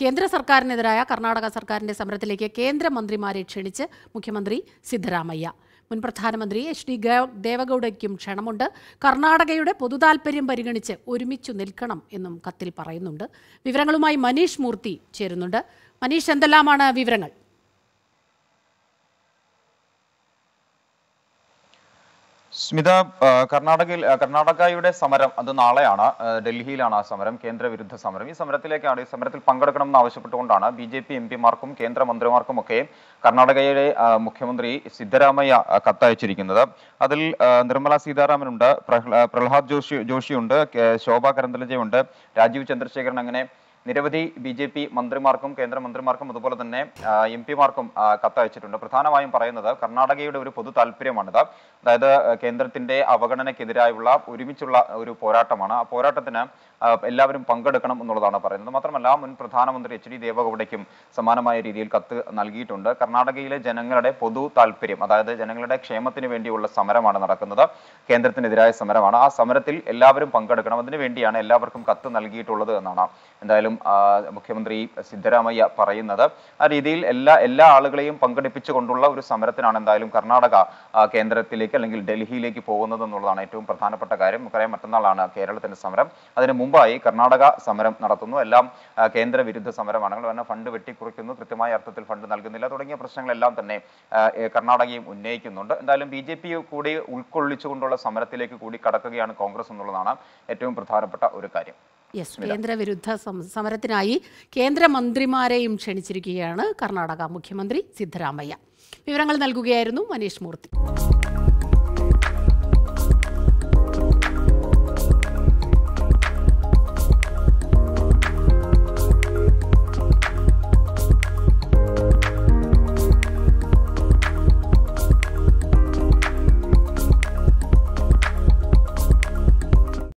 കേന്ദ്ര സർക്കാരിനെതിരായ കർണാടക സർക്കാരിന്റെ സമരത്തിലേക്ക് കേന്ദ്രമന്ത്രിമാരെ ക്ഷണിച്ച് മുഖ്യമന്ത്രി സിദ്ധരാമയ്യ മുൻ പ്രധാനമന്ത്രി എച്ച് ഡി ദേവഗൌഡയ്ക്കും ക്ഷണമുണ്ട് കർണാടകയുടെ പൊതുതാൽപര്യം പരിഗണിച്ച് ഒരുമിച്ചു നിൽക്കണം എന്നും കത്തിൽ പറയുന്നുണ്ട് വിവരങ്ങളുമായി മനീഷ് മൂർത്തി ചേരുന്നുണ്ട് മനീഷ് എന്തെല്ലാമാണ് വിവരങ്ങൾ സ്മിത കർണാടകയിൽ കർണാടകയുടെ സമരം അത് നാളെയാണ് ഡൽഹിയിലാണ് ആ സമരം കേന്ദ്ര വിരുദ്ധ സമരം ഈ സമരത്തിലേക്കാണ് ഈ സമരത്തിൽ പങ്കെടുക്കണമെന്ന് ആവശ്യപ്പെട്ടുകൊണ്ടാണ് ബി ജെ പി എം പിമാർക്കും കേന്ദ്രമന്ത്രിമാർക്കുമൊക്കെ കർണാടകയുടെ മുഖ്യമന്ത്രി സിദ്ധരാമയ്യ കത്തയച്ചിരിക്കുന്നത് അതിൽ നിർമ്മല സീതാരാമനുണ്ട് പ്രഹ്ലാദ് ജോഷി ജോഷിയുണ്ട് ശോഭ കരന്തലജയുണ്ട് രാജീവ് ചന്ദ്രശേഖരൻ അങ്ങനെ നിരവധി ബി ജെ പി മന്ത്രിമാർക്കും കേന്ദ്രമന്ത്രിമാർക്കും അതുപോലെ തന്നെ എം പിമാർക്കും കത്തയച്ചിട്ടുണ്ട് പ്രധാനമായും പറയുന്നത് കർണാടകയുടെ ഒരു പൊതു താല്പര്യമാണിത് അതായത് കേന്ദ്രത്തിന്റെ അവഗണനക്കെതിരായുള്ള ഒരുമിച്ചുള്ള ഒരു പോരാട്ടമാണ് ആ പോരാട്ടത്തിന് എല്ലാവരും പങ്കെടുക്കണം എന്നുള്ളതാണ് പറയുന്നത് മാത്രമല്ല മുൻ പ്രധാനമന്ത്രി എച്ച് ഡി ദേവഗൌഡയ്ക്കും സമാനമായ രീതിയിൽ കത്ത് നൽകിയിട്ടുണ്ട് കർണാടകയിലെ ജനങ്ങളുടെ പൊതു താല്പര്യം അതായത് ജനങ്ങളുടെ ക്ഷേമത്തിന് വേണ്ടിയുള്ള സമരമാണ് നടക്കുന്നത് കേന്ദ്രത്തിനെതിരായ സമരമാണ് ആ സമരത്തിൽ എല്ലാവരും പങ്കെടുക്കണം അതിനു വേണ്ടിയാണ് എല്ലാവർക്കും കത്ത് നൽകിയിട്ടുള്ളത് എന്നാണ് എന്തായാലും എന്തായാലും മുഖ്യമന്ത്രി സിദ്ധരാമയ്യ പറയുന്നത് ആ രീതിയിൽ എല്ലാ എല്ലാ ആളുകളെയും പങ്കെടുപ്പിച്ചുകൊണ്ടുള്ള ഒരു സമരത്തിനാണ് എന്തായാലും കർണാടക കേന്ദ്രത്തിലേക്ക് അല്ലെങ്കിൽ ഡൽഹിയിലേക്ക് പോകുന്നത് എന്നുള്ളതാണ് ഏറ്റവും പ്രധാനപ്പെട്ട കാര്യം നമുക്കറിയാം മറ്റന്നാളാണ് കേരളത്തിന്റെ സമരം അതിന് മുമ്പായി കർണാടക സമരം നടത്തുന്നു എല്ലാം കേന്ദ്ര വിരുദ്ധ സമരമാണ് കാരണം ഫണ്ട് വെട്ടിക്കുറിക്കുന്നു കൃത്യമായ അർത്ഥത്തിൽ ഫണ്ട് നൽകുന്നില്ല തുടങ്ങിയ പ്രശ്നങ്ങളെല്ലാം തന്നെ കർണാടകയും ഉന്നയിക്കുന്നുണ്ട് എന്തായാലും ബി ജെ പി കൂടി ഉൾക്കൊള്ളിച്ചുകൊണ്ടുള്ള സമരത്തിലേക്ക് കൂടി കടക്കുകയാണ് കോൺഗ്രസ് എന്നുള്ളതാണ് ഏറ്റവും പ്രധാനപ്പെട്ട ഒരു കാര്യം യെസ് കേന്ദ്രവിരുദ്ധ സമരത്തിനായി കേന്ദ്രമന്ത്രിമാരെയും ക്ഷണിച്ചിരിക്കുകയാണ് കർണാടക മുഖ്യമന്ത്രി സിദ്ധരാമയ്യ വിവരങ്ങൾ നൽകുകയായിരുന്നു മനീഷ് മൂർത്തി